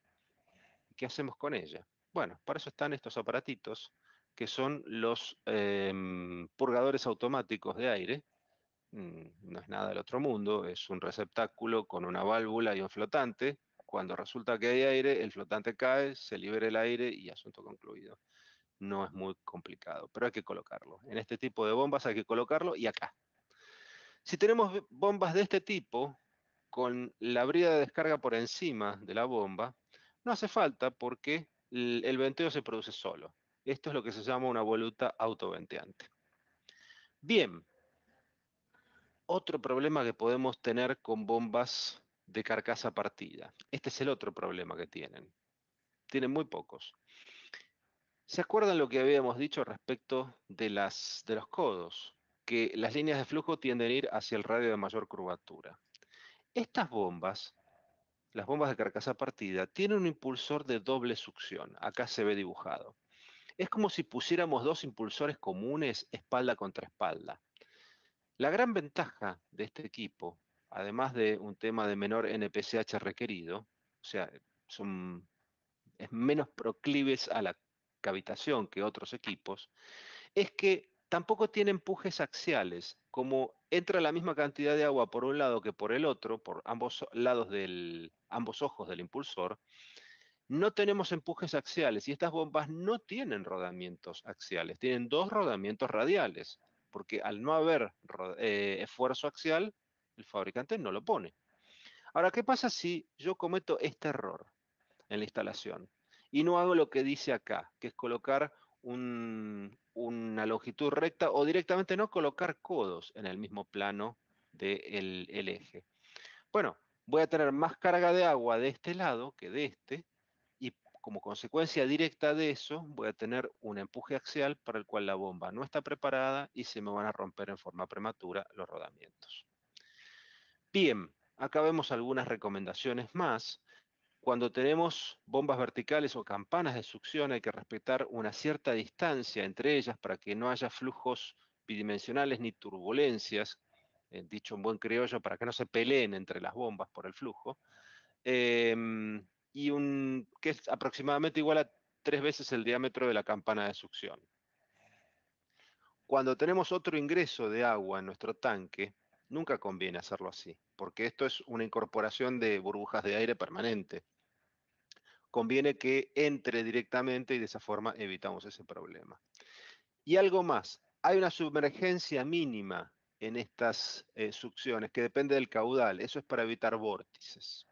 ¿Qué hacemos con ella? Bueno, para eso están estos aparatitos, que son los em, purgadores automáticos de aire, Mm, no es nada del otro mundo, es un receptáculo con una válvula y un flotante. Cuando resulta que hay aire, el flotante cae, se libera el aire y asunto concluido. No es muy complicado, pero hay que colocarlo. En este tipo de bombas hay que colocarlo y acá. Si tenemos bombas de este tipo, con la brida de descarga por encima de la bomba, no hace falta porque el venteo se produce solo. Esto es lo que se llama una voluta autoventeante. Bien, otro problema que podemos tener con bombas de carcasa partida. Este es el otro problema que tienen. Tienen muy pocos. ¿Se acuerdan lo que habíamos dicho respecto de, las, de los codos? Que las líneas de flujo tienden a ir hacia el radio de mayor curvatura. Estas bombas, las bombas de carcasa partida, tienen un impulsor de doble succión. Acá se ve dibujado. Es como si pusiéramos dos impulsores comunes espalda contra espalda. La gran ventaja de este equipo, además de un tema de menor NPCH requerido, o sea, son, es menos proclives a la cavitación que otros equipos, es que tampoco tiene empujes axiales, como entra la misma cantidad de agua por un lado que por el otro, por ambos lados del, ambos ojos del impulsor, no tenemos empujes axiales y estas bombas no tienen rodamientos axiales, tienen dos rodamientos radiales porque al no haber eh, esfuerzo axial, el fabricante no lo pone. Ahora, ¿qué pasa si yo cometo este error en la instalación y no hago lo que dice acá, que es colocar una longitud recta o directamente no colocar codos en el mismo plano del eje? Bueno, voy a tener más carga de agua de este lado que de este, como consecuencia directa de eso, voy a tener un empuje axial para el cual la bomba no está preparada y se me van a romper en forma prematura los rodamientos. Bien, acá vemos algunas recomendaciones más. Cuando tenemos bombas verticales o campanas de succión hay que respetar una cierta distancia entre ellas para que no haya flujos bidimensionales ni turbulencias, eh, dicho en buen criollo, para que no se peleen entre las bombas por el flujo. Em, y un, que es aproximadamente igual a tres veces el diámetro de la campana de succión. Cuando tenemos otro ingreso de agua en nuestro tanque, nunca conviene hacerlo así, porque esto es una incorporación de burbujas de aire permanente. Conviene que entre directamente y de esa forma evitamos ese problema. Y algo más, hay una sumergencia mínima en estas eh, succiones que depende del caudal, eso es para evitar vórtices.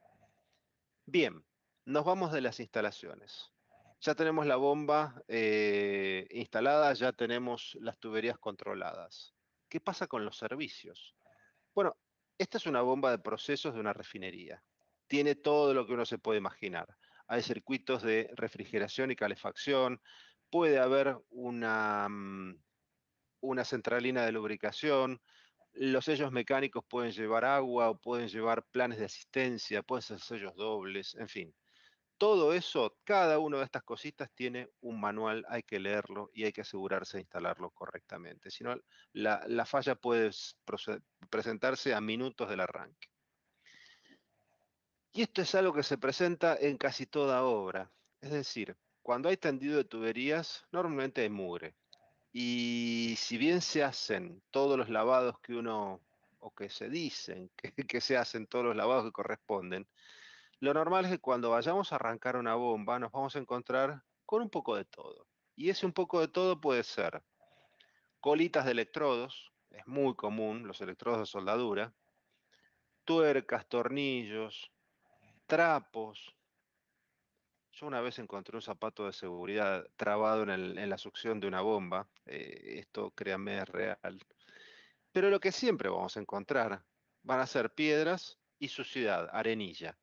Bien, nos vamos de las instalaciones. Ya tenemos la bomba eh, instalada, ya tenemos las tuberías controladas. ¿Qué pasa con los servicios? Bueno, esta es una bomba de procesos de una refinería. Tiene todo lo que uno se puede imaginar. Hay circuitos de refrigeración y calefacción. Puede haber una, mm, una centralina de lubricación. Los sellos mecánicos pueden llevar agua o pueden llevar planes de asistencia, pueden ser sellos dobles, en fin. Todo eso, cada una de estas cositas tiene un manual, hay que leerlo y hay que asegurarse de instalarlo correctamente. Si no, la, falla puede presentarse a minutos del arranque. Y esto es algo que se presenta en casi toda obra. Es decir, cuando hay tendido de tuberías, normalmente hay mugre. Y si bien se hacen todos los lavados que uno, o que se dicen que se hacen todos los lavados que corresponden, lo normal es que cuando vayamos a arrancar una bomba nos vamos a encontrar con un poco de todo. Y ese un poco de todo puede ser colitas de electrodos, es muy común los electrodos de soldadura, tuercas, tornillos, trapos. Yo una vez encontré un zapato de seguridad trabado en, la succión de una bomba. Eh, esto, créanme, es real. Pero lo que siempre vamos a encontrar van a ser piedras y suciedad, arenilla.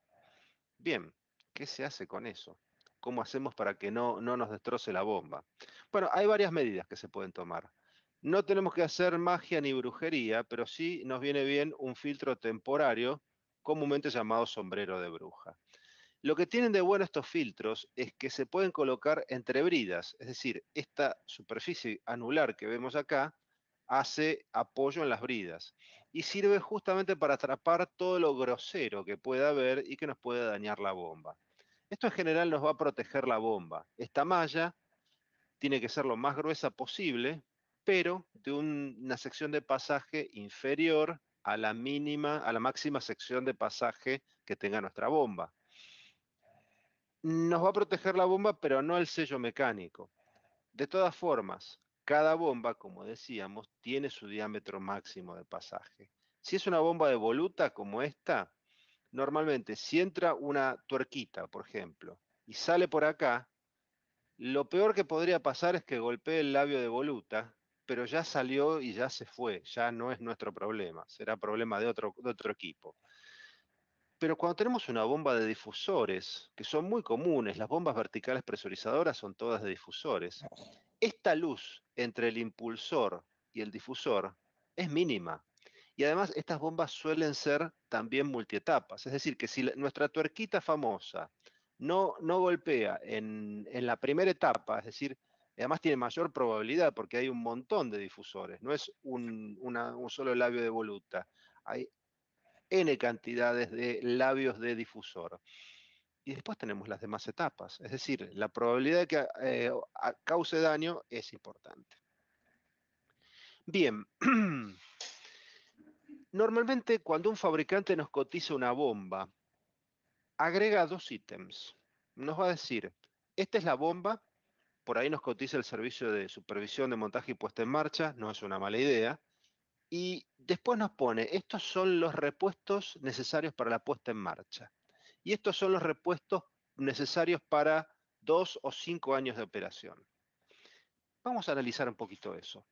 Bien, ¿qué se hace con eso? ¿Cómo hacemos para que no, no nos destroce la bomba? Bueno, hay varias medidas que se pueden tomar. No tenemos que hacer magia ni brujería, pero sí nos viene bien un filtro temporario, comúnmente llamado sombrero de bruja. Lo que tienen de bueno estos filtros es que se pueden colocar entre bridas, es decir, esta superficie anular que vemos acá hace apoyo en las bridas y sirve justamente para atrapar todo lo grosero que pueda haber y que nos pueda dañar la bomba. Esto en general nos va a proteger la bomba. Esta malla tiene que ser lo más gruesa posible, pero de una sección de pasaje inferior a la mínima, a la máxima sección de pasaje que tenga nuestra bomba. Nos va a proteger la bomba, pero no el sello mecánico. De todas formas, cada bomba, como decíamos, tiene su diámetro máximo de pasaje. Si es una bomba de voluta como esta, normalmente si entra una tuerquita, por ejemplo, y sale por acá, lo peor que podría pasar es que golpee el labio de voluta, pero ya salió y ya se fue, ya no es nuestro problema, será problema de otro, otro equipo. Pero cuando tenemos una bomba de difusores, que son muy comunes, las bombas verticales presurizadoras son todas de difusores, esta luz entre el impulsor y el difusor es mínima. Y además estas bombas suelen ser también multietapas. Es decir, que si nuestra tuerquita famosa no, no golpea en, la primera etapa, es decir, además tiene mayor probabilidad porque hay un montón de difusores, no es un, solo labio de voluta. Hay N cantidades de labios de difusor. Y después tenemos las demás etapas, es decir, la probabilidad de que eh, cause daño es importante. Bien, normalmente cuando un fabricante nos cotiza una bomba, agrega dos ítems. Nos va a decir, esta es la bomba, por ahí nos cotiza el servicio de supervisión de montaje y puesta en marcha, no es una mala idea. Y después nos pone, estos son los repuestos necesarios para la puesta en marcha. Y estos son los repuestos necesarios para dos o cinco años de operación. Vamos a analizar un poquito eso.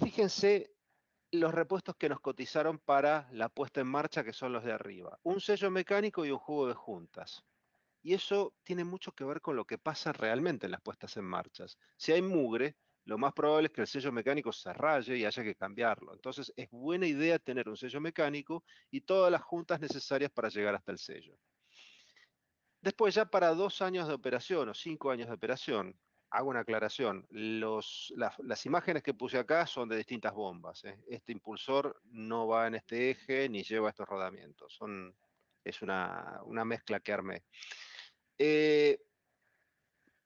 Fíjense los repuestos que nos cotizaron para la puesta en marcha, que son los de arriba. Un sello mecánico y un jugo de juntas. Y eso tiene mucho que ver con lo que pasa realmente en las puestas en marcha. Si hay mugre, lo más probable es que el sello mecánico se raye y haya que cambiarlo. Entonces es buena idea tener un sello mecánico y todas las juntas necesarias para llegar hasta el sello. Después ya para dos años de operación o cinco años de operación, hago una aclaración, las, imágenes que puse acá son de distintas bombas. ¿eh? Este impulsor no va en este eje ni lleva estos rodamientos. Son, es una, mezcla que armé. Eh,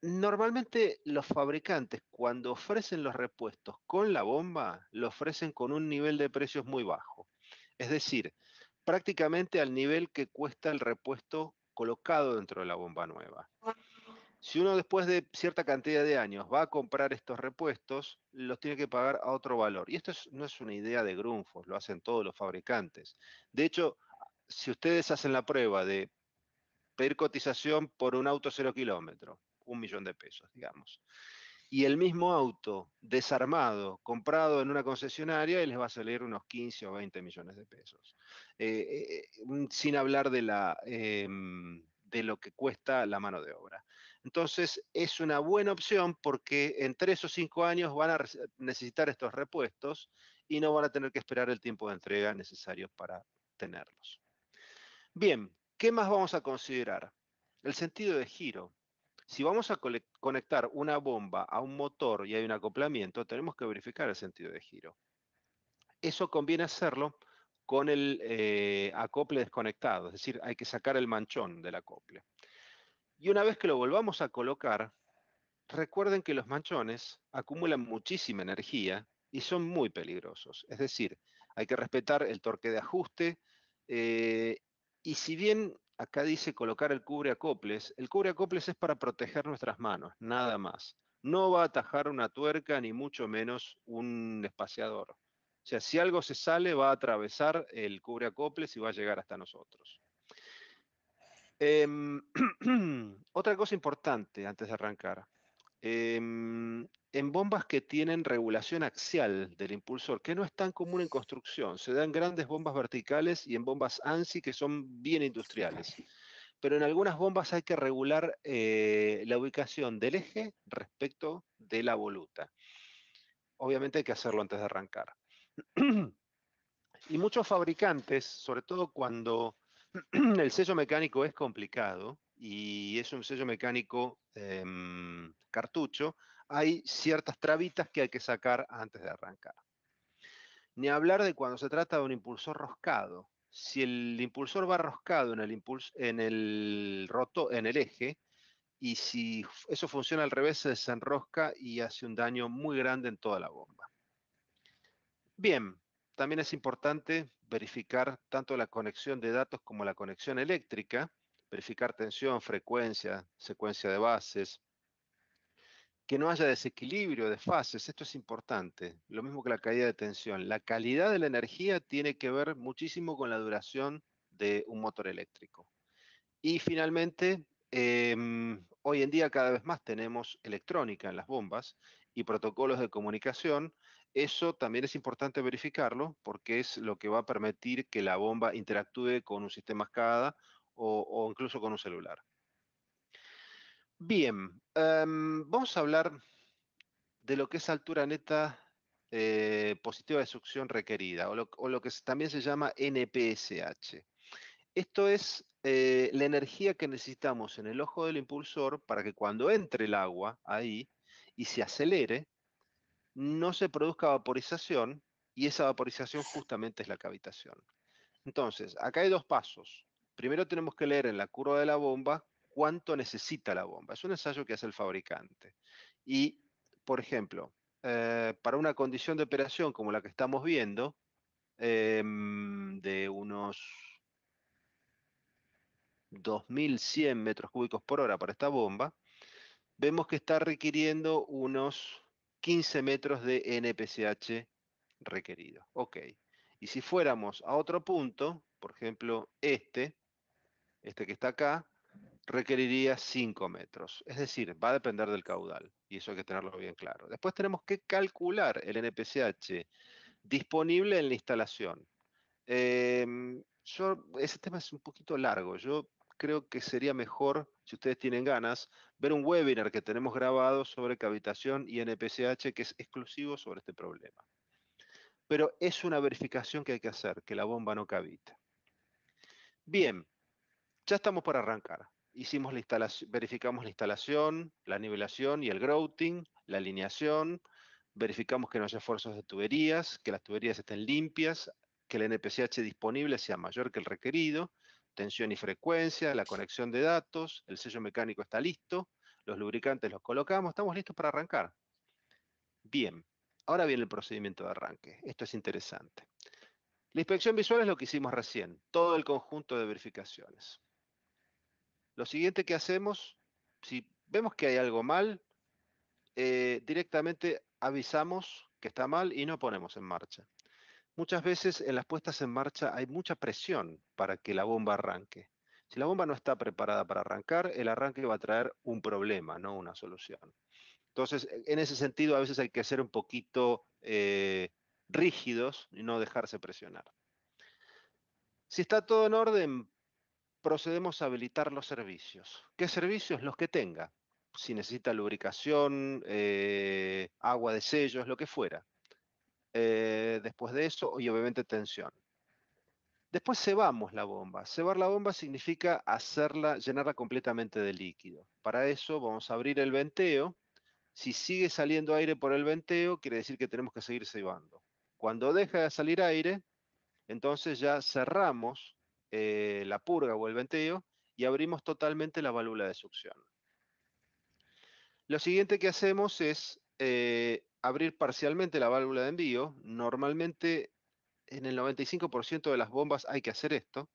Normalmente los fabricantes cuando ofrecen los repuestos con la bomba, lo ofrecen con un nivel de precios muy bajo. Es decir, prácticamente al nivel que cuesta el repuesto colocado dentro de la bomba nueva. Ah. Si uno después de cierta cantidad de años va a comprar estos repuestos, los tiene que pagar a otro valor. Y esto no es una idea de Grunfos, lo hacen todos los fabricantes. De hecho, si ustedes hacen la prueba de pedir cotización por un auto cero kilómetro, un millón de pesos, digamos. Y el mismo auto desarmado, comprado en una concesionaria, les va a salir unos 15 o 20 millones de pesos. Eh, eh, mm, sin hablar de, la, em, de lo que cuesta la mano de obra. Entonces, es una buena opción porque en tres o cinco años van a necesitar estos repuestos y no van a tener que esperar el tiempo de entrega necesario para tenerlos. Bien, ¿qué más vamos a considerar? El sentido de giro. Si vamos a conectar una bomba a un motor y hay un acoplamiento, tenemos que verificar el sentido de giro. Eso conviene hacerlo con el eh, acople desconectado, es decir, hay que sacar el manchón del acople. Y una vez que lo volvamos a colocar, recuerden que los manchones acumulan muchísima energía y son muy peligrosos. Es decir, hay que respetar el torque de ajuste eh, y si bien acá dice colocar el cubre acoples. El cubre acoples es para proteger nuestras manos, nada más. No va a atajar una tuerca ni mucho menos un espaciador. O sea, si algo se sale, va a atravesar el cubre acoples y va a llegar hasta nosotros. Em, otra cosa importante antes de arrancar. Em, en bombas que tienen regulación axial del impulsor, que no es tan común en construcción, se dan grandes bombas verticales y en bombas ANSI que son bien industriales. Pero en algunas bombas hay que regular eh, la ubicación del eje respecto de la voluta. Obviamente hay que hacerlo antes de arrancar. y muchos fabricantes, sobre todo cuando el sello mecánico es complicado, y es un sello mecánico em, cartucho, hay ciertas trabitas que hay que sacar antes de arrancar. Ni hablar de cuando se trata de un impulsor roscado. Si el impulsor va roscado en el, en el, roto, en el eje, y si eso funciona al revés, se desenrosca y hace un daño muy grande en toda la bomba. Bien, también es importante verificar tanto la conexión de datos como la conexión eléctrica verificar tensión, frecuencia, secuencia de bases, que no haya desequilibrio de fases, esto es importante, lo mismo que la caída de tensión. La calidad de la energía tiene que ver muchísimo con la duración de un motor eléctrico. Y finalmente, em, hoy en día cada vez más tenemos electrónica en las bombas y protocolos de comunicación. Eso también es importante verificarlo porque es lo que va a permitir que la bomba interactúe con un sistema SCADA o, incluso con un celular. Bien, em, vamos a hablar de lo que es altura neta eh, positiva de succión requerida, o lo, que también se llama NPSH. Esto es eh, la energía que necesitamos en el ojo del impulsor para que cuando entre el agua ahí y se acelere, no se produzca vaporización, y esa vaporización justamente es la cavitación. Entonces, acá hay dos pasos primero tenemos que leer en la curva de la bomba cuánto necesita la bomba. Es un ensayo que hace el fabricante. Y, por ejemplo, eh, para una condición de operación como la que estamos viendo, eh, de unos 2.100 metros cúbicos por hora para esta bomba, vemos que está requiriendo unos 15 metros de NPCH requerido. Ok. Y si fuéramos a otro punto, por ejemplo, este, este que está acá, requeriría 5 metros. Es decir, va a depender del caudal, y eso hay que tenerlo bien claro. Después tenemos que calcular el NPCH disponible en la instalación. Em, ese tema es un poquito largo. Yo creo que sería mejor, si ustedes tienen ganas, ver un webinar que tenemos grabado sobre cavitación y NPCH que es exclusivo sobre este problema. Pero es una verificación que hay que hacer, que la bomba no cavita. Bien, ya estamos por arrancar. Hicimos la instalación, verificamos la instalación, la nivelación y el grouting, la alineación, verificamos que no haya esfuerzos de tuberías, que las tuberías estén limpias, que el NPCH disponible sea mayor que el requerido, tensión y frecuencia, la conexión de datos, el sello mecánico está listo, los lubricantes los colocamos, estamos listos para arrancar. Bien, ahora viene el procedimiento de arranque. Esto es interesante. La inspección visual es lo que hicimos recién, todo el conjunto de verificaciones. Lo siguiente que hacemos, si vemos que hay algo mal, eh, directamente avisamos que está mal y no ponemos en marcha. Muchas veces en las puestas en marcha hay mucha presión para que la bomba arranque. Si la bomba no está preparada para arrancar, el arranque va a traer un problema, no una solución. Entonces, en ese sentido, a veces hay que ser un poquito eh, rígidos y no dejarse presionar. Si está todo en orden, procedemos a habilitar los servicios. ¿Qué servicios? Los que tenga. Si necesita lubricación, eh, agua de sellos, lo que fuera. Eh, después de eso, y obviamente tensión. Después cebamos la bomba. Cebar la bomba significa hacerla, llenarla completamente de líquido. Para eso vamos a abrir el venteo. Si sigue saliendo aire por el venteo, quiere decir que tenemos que seguir cebando. Cuando deja de salir aire, entonces ya cerramos eh, la purga o el venteo, y abrimos totalmente la válvula de succión. Lo siguiente que hacemos es eh, abrir parcialmente la válvula de envío. Normalmente en el 95% de las bombas hay que hacer esto.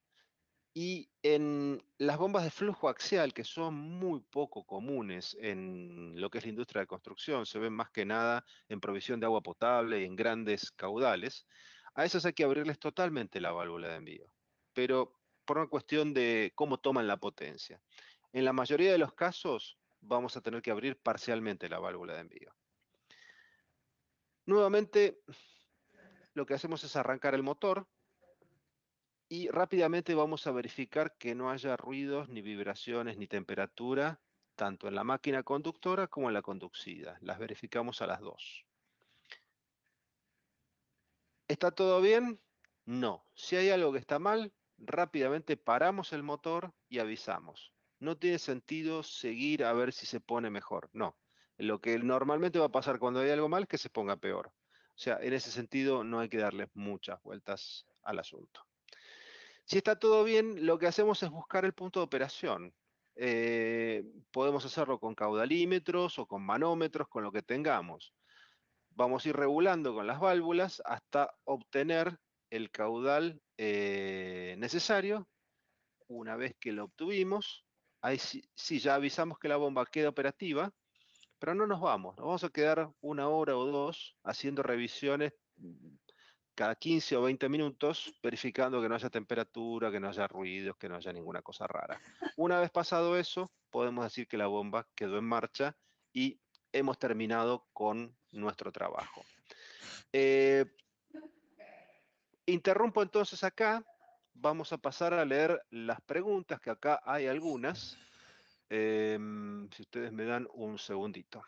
Y en las bombas de flujo axial, que son muy poco comunes en lo que es la industria de construcción, se ven más que nada en provisión de agua potable y en grandes caudales, a esas hay que abrirles totalmente la válvula de envío pero por una cuestión de cómo toman la potencia. En la mayoría de los casos vamos a tener que abrir parcialmente la válvula de envío. Nuevamente, lo que hacemos es arrancar el motor y rápidamente vamos a verificar que no haya ruidos, ni vibraciones, ni temperatura, tanto en la máquina conductora como en la conducida. Las verificamos a las dos. ¿Está todo bien? No. Si hay algo que está mal, rápidamente paramos el motor y avisamos. No tiene sentido seguir a ver si se pone mejor. No. Lo que normalmente va a pasar cuando hay algo mal es que se ponga peor. O sea, en ese sentido no hay que darle muchas vueltas al asunto. Si está todo bien, lo que hacemos es buscar el punto de operación. Eh, podemos hacerlo con caudalímetros o con manómetros, con lo que tengamos. Vamos a ir regulando con las válvulas hasta obtener el caudal eh, necesario. Una vez que lo obtuvimos, ahí sí, ya avisamos que la bomba queda operativa, pero no nos vamos, nos vamos a quedar una hora o dos haciendo revisiones mm, cada 15 o 20 minutos, verificando que no haya temperatura, que no haya ruidos, que no haya ninguna cosa rara. Una vez pasado eso, podemos decir que la bomba quedó en marcha y hemos terminado con nuestro trabajo. Eh, Interrumpo entonces acá. Vamos a pasar a leer las preguntas, que acá hay algunas. Em, si ustedes me dan un segundito.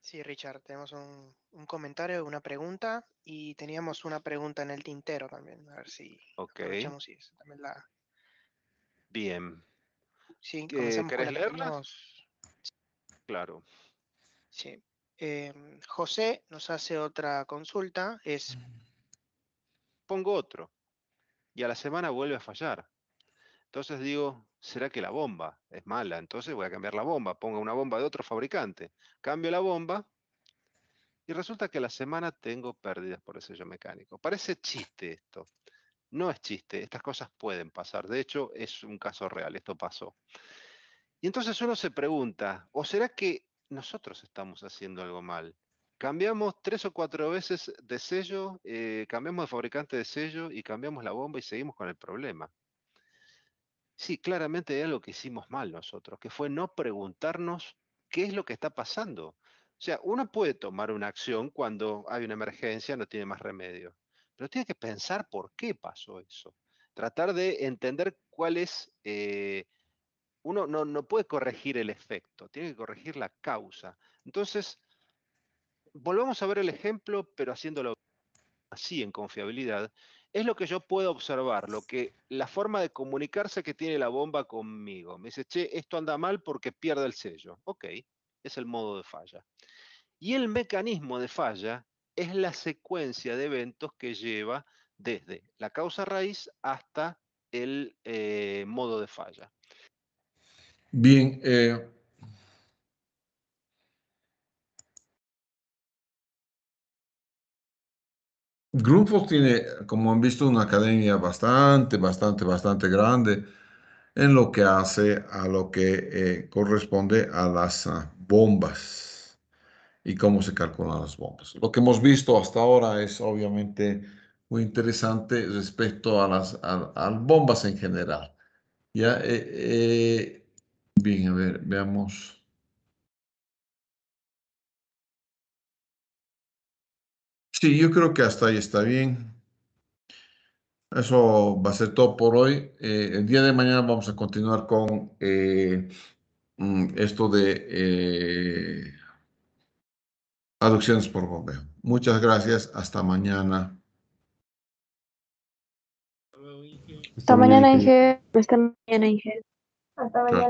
Sí, Richard, tenemos un, comentario, una pregunta y teníamos una pregunta en el tintero también. A ver si okay. aprovechamos eso. También la... Bien. Sí, eh, leerla? Claro. Sí. Em, José nos hace otra consulta. Es pongo otro. Y a la semana vuelve a fallar. Entonces digo, ¿será que la bomba es mala? Entonces voy a cambiar la bomba, pongo una bomba de otro fabricante. Cambio la bomba y resulta que a la semana tengo pérdidas por el sello mecánico. Parece chiste esto. No es chiste, estas cosas pueden pasar. De hecho, es un caso real, esto pasó. Y entonces uno se pregunta, ¿o será que nosotros estamos haciendo algo mal? Cambiamos tres o cuatro veces de sello, eh, cambiamos de fabricante de sello y cambiamos la bomba y seguimos con el problema. Sí, claramente es lo que hicimos mal nosotros, que fue no preguntarnos qué es lo que está pasando. O sea, uno puede tomar una acción cuando hay una emergencia, no tiene más remedio, pero tiene que pensar por qué pasó eso. Tratar de entender cuál es, eh, uno no, no puede corregir el efecto, tiene que corregir la causa. Entonces, volvamos a ver el ejemplo, pero haciéndolo así en confiabilidad, es lo que yo puedo observar, lo que la forma de comunicarse que tiene la bomba conmigo. Me dice, che, esto anda mal porque pierde el sello. Ok, es el modo de falla. Y el mecanismo de falla es la secuencia de eventos que lleva desde la causa raíz hasta el eh, modo de falla. Bien, eh, Grupo tiene, como han visto, una academia bastante, bastante, bastante grande en lo que hace a lo que eh, corresponde a las ah, bombas y cómo se calculan las bombas. Lo que hemos visto hasta ahora es obviamente muy interesante respecto a las a, bombas en general. Ya, eh, eh, bien, a ver, veamos. Sí, yo creo que hasta ahí está bien. Eso va a ser todo por hoy. Eh, el día de mañana vamos a continuar con eh, mm, esto de eh, aducciones por bombeo. Muchas gracias. Hasta mañana. Hasta mañana, Inge. Hasta mañana, Inge. Hasta mañana.